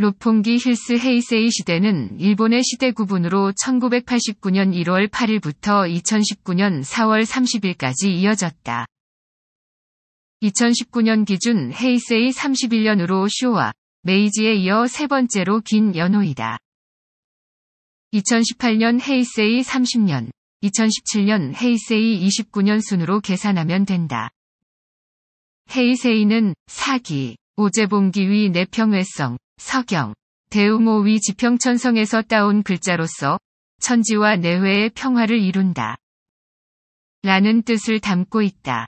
로폰기 힐스 헤이세이 시대는 일본의 시대 구분으로 1989년 1월 8일부터 2019년 4월 30일까지 이어졌다. 2019년 기준 헤이세이 31년으로 쇼와 메이지에 이어 세 번째로 긴 연호이다. 2018년 헤이세이 30년, 2017년 헤이세이 29년 순으로 계산하면 된다. 헤이세이는 사기, 오제봉기 위내평외성 서경, 대우모위 지평천성에서 따온 글자로서 천지와 내외의 평화를 이룬다. 라는 뜻을 담고 있다.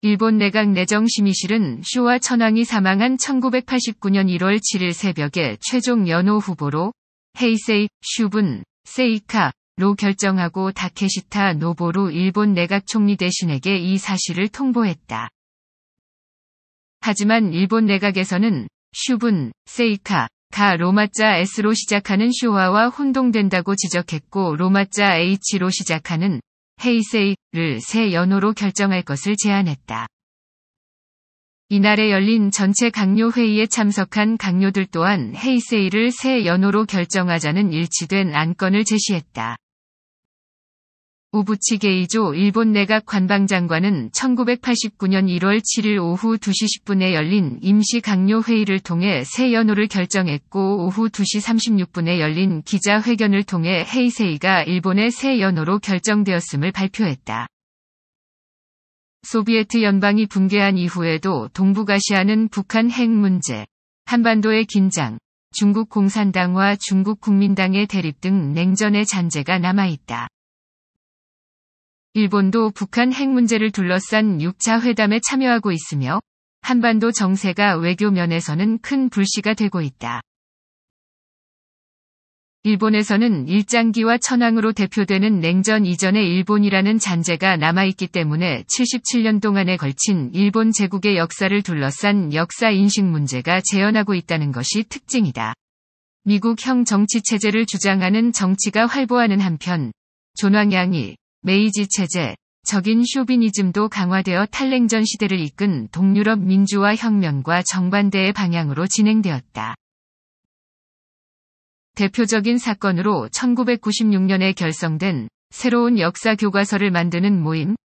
일본 내각 내정 심의실은 쇼와 천황이 사망한 1989년 1월 7일 새벽에 최종 연호 후보로 헤이세이, 슈분, 세이카, 로 결정하고 다케시타 노보루 일본 내각 총리 대신에게 이 사실을 통보했다. 하지만 일본 내각에서는 슈분, 세이카, 가 로마자 S로 시작하는 쇼화와 혼동된다고 지적했고 로마자 H로 시작하는 헤이세이를 새 연호로 결정할 것을 제안했다. 이날에 열린 전체 강요 회의에 참석한 강요들 또한 헤이세이를 새 연호로 결정하자는 일치된 안건을 제시했다. 우부치게 이조 일본 내각 관방장관은 1989년 1월 7일 오후 2시 10분에 열린 임시 강요 회의를 통해 새 연호를 결정했고 오후 2시 36분에 열린 기자회견을 통해 헤이세이가 일본의 새 연호로 결정되었음을 발표했다. 소비에트 연방이 붕괴한 이후에도 동북아시아는 북한 핵 문제, 한반도의 긴장, 중국 공산당과 중국 국민당의 대립 등 냉전의 잔재가 남아있다. 일본도 북한 핵 문제를 둘러싼 6차 회담에 참여하고 있으며 한반도 정세가 외교 면에서는 큰 불씨가 되고 있다. 일본에서는 일장기와 천황으로 대표되는 냉전 이전의 일본이라는 잔재가 남아있기 때문에 77년 동안에 걸친 일본 제국의 역사를 둘러싼 역사 인식 문제가 재현하고 있다는 것이 특징이다. 미국형 정치 체제를 주장하는 정치가 활보하는 한편 존왕양이 메이지 체제, 적인 쇼비니즘도 강화되어 탈냉전 시대를 이끈 동유럽 민주화 혁명과 정반대의 방향으로 진행되었다. 대표적인 사건으로 1996년에 결성된 새로운 역사 교과서를 만드는 모임,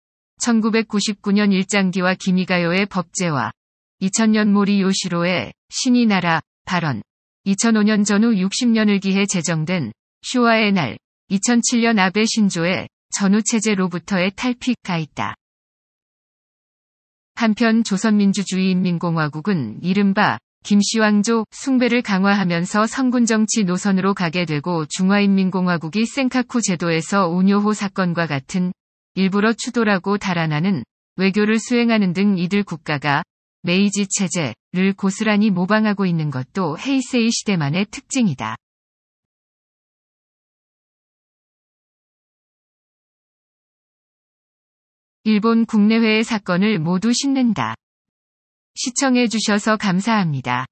1999년 일장기와 기미가요의 법제화, 2000년 모리 요시로의 신이 나라 발언, 2005년 전후 60년을 기해 제정된 쇼와의 날, 2007년 아베 신조의 전후체제로부터의 탈피가 있다. 한편 조선민주주의인민공화국은 이른바 김시왕조 숭배를 강화하면서 성군정치 노선으로 가게 되고 중화인민공화국이 센카쿠 제도에서 온요호 사건과 같은 일부러 추돌하고 달아나는 외교를 수행하는 등 이들 국가가 메이지 체제를 고스란히 모방하고 있는 것도 헤이세이 시대만의 특징이다. 일본 국내외의 사건을 모두 싣는다. 시청해주셔서 감사합니다.